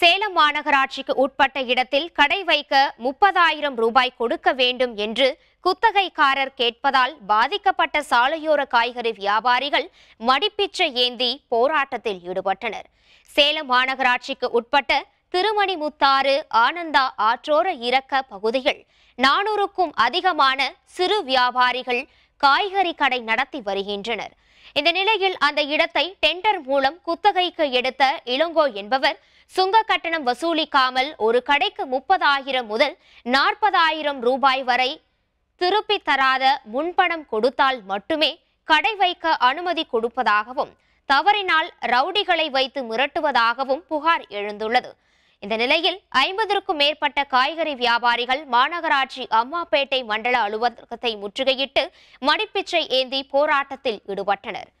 சேலம் மாநகராட்சிக்கு உட்பட்ட இடத்தில் கடை வைக்க முப்பதாயிரம் ரூபாய் கொடுக்க வேண்டும் என்று குத்தகைக்காரர் கேட்பதால் பாதிக்கப்பட்ட சாலையோர காய்கறி வியாபாரிகள் மடிப்பிச்சை ஏந்தி போராட்டத்தில் ஈடுபட்டனர் சேலம் மாநகராட்சிக்கு உட்பட்ட திருமணிமுத்தாறு ஆனந்தா ஆற்றோர இறக்க பகுதிகள் நானூறுக்கும் அதிகமான சிறு வியாபாரிகள் காய்கறி கடை நடத்தி வருகின்றனர் இந்த நிலையில் அந்த இடத்தை டெண்டர் மூலம் குத்தகைக்கு எடுத்த இளங்கோ என்பவர் சுங்க கட்டணம் வசூலிக்காமல் ஒரு கடைக்கு முப்பதாயிரம் முதல் நாற்பதாயிரம் ரூபாய் வரை திருப்பி தராத முன்பணம் கொடுத்தால் மட்டுமே கடை வைக்க அனுமதி கொடுப்பதாகவும் தவறினால் ரவுடிகளை வைத்து மிரட்டுவதாகவும் புகார் எழுந்துள்ளது இந்த நிலையில் ஐம்பதற்கும் மேற்பட்ட காய்கறி வியாபாரிகள் மாநகராட்சி அம்மாப்பேட்டை மண்டல அலுவலகத்தை முற்றுகையிட்டு மடிப்பிச்சை ஏந்தி போராட்டத்தில் ஈடுபட்டனர்